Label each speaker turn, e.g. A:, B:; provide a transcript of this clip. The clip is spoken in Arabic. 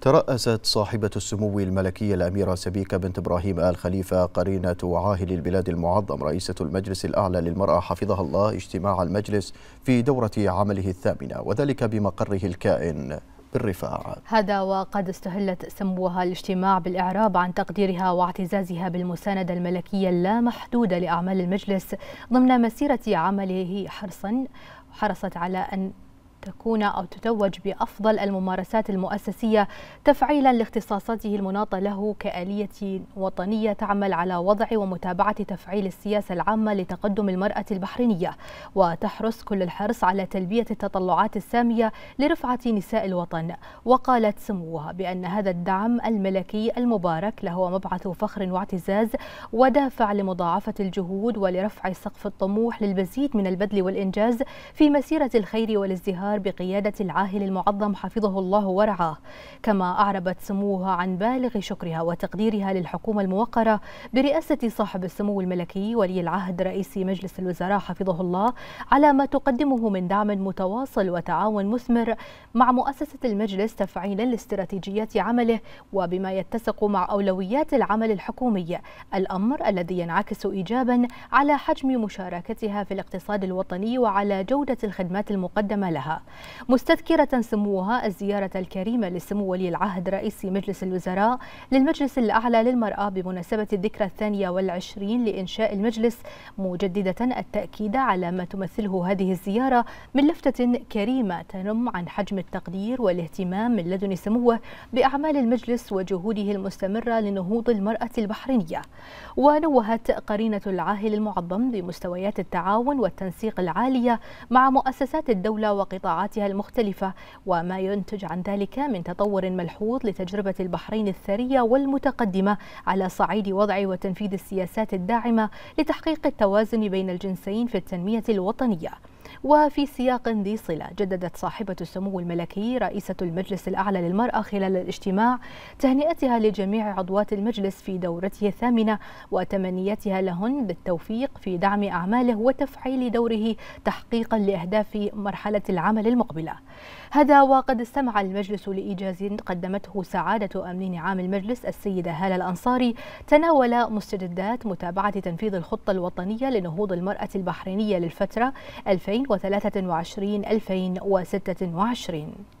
A: ترأست صاحبة السمو الملكية الأميرة سبيكة بنت إبراهيم آل خليفة قرينة عاهل البلاد المعظم رئيسة المجلس الأعلى للمرأة حفظها الله اجتماع المجلس في دورة عمله الثامنة وذلك بمقره الكائن بالرفاع هذا وقد استهلت سموها الاجتماع بالإعراب عن تقديرها واعتزازها بالمساندة الملكية اللامحدودة لأعمال المجلس ضمن مسيرة عمله حرصا حرصت على أن تكون أو تتوج بأفضل الممارسات المؤسسية تفعيلا لاختصاصاته المناطة له كآلية وطنية تعمل على وضع ومتابعة تفعيل السياسة العامة لتقدم المرأة البحرينية وتحرص كل الحرص على تلبية التطلعات السامية لرفعة نساء الوطن وقالت سموها بأن هذا الدعم الملكي المبارك لهو مبعث فخر واعتزاز ودافع لمضاعفة الجهود ولرفع سقف الطموح للمزيد من البذل والإنجاز في مسيرة الخير والازدهار الأنهار بقيادة العاهل المعظم حفظه الله ورعاه كما أعربت سموها عن بالغ شكرها وتقديرها للحكومة الموقرة برئاسة صاحب السمو الملكي ولي العهد رئيس مجلس الوزراء حفظه الله على ما تقدمه من دعم متواصل وتعاون مثمر مع مؤسسة المجلس تفعيلا لاستراتيجيات عمله وبما يتسق مع أولويات العمل الحكومي الأمر الذي ينعكس إيجابا على حجم مشاركتها في الاقتصاد الوطني وعلى جودة الخدمات المقدمة لها مستذكرة سموها الزيارة الكريمة لسمو ولي العهد رئيس مجلس الوزراء للمجلس الأعلى للمرأة بمناسبة الذكرى الثانية والعشرين لإنشاء المجلس مجددة التأكيد على ما تمثله هذه الزيارة من لفتة كريمة تنم عن حجم التقدير والاهتمام من لدن سموه بأعمال المجلس وجهوده المستمرة لنهوض المرأة البحرينية ونوهت قرينة العاهل المعظم بمستويات التعاون والتنسيق العالية مع مؤسسات الدولة وقطاع قطاعاتها المختلفة وما ينتج عن ذلك من تطور ملحوظ لتجربة البحرين الثرية والمتقدمة على صعيد وضع وتنفيذ السياسات الداعمة لتحقيق التوازن بين الجنسين في التنمية الوطنية وفي سياق ذي صلة جددت صاحبة السمو الملكي رئيسة المجلس الأعلى للمرأة خلال الاجتماع تهنئتها لجميع عضوات المجلس في دورته الثامنة وتمنيتها لهن بالتوفيق في دعم أعماله وتفعيل دوره تحقيقا لأهداف مرحلة العمل المقبلة هذا وقد استمع المجلس لإيجاز قدمته سعادة أمين عام المجلس السيدة هالة الأنصاري تناول مستجدات متابعة تنفيذ الخطة الوطنية لنهوض المرأة البحرينية للفترة 2000 2023 2026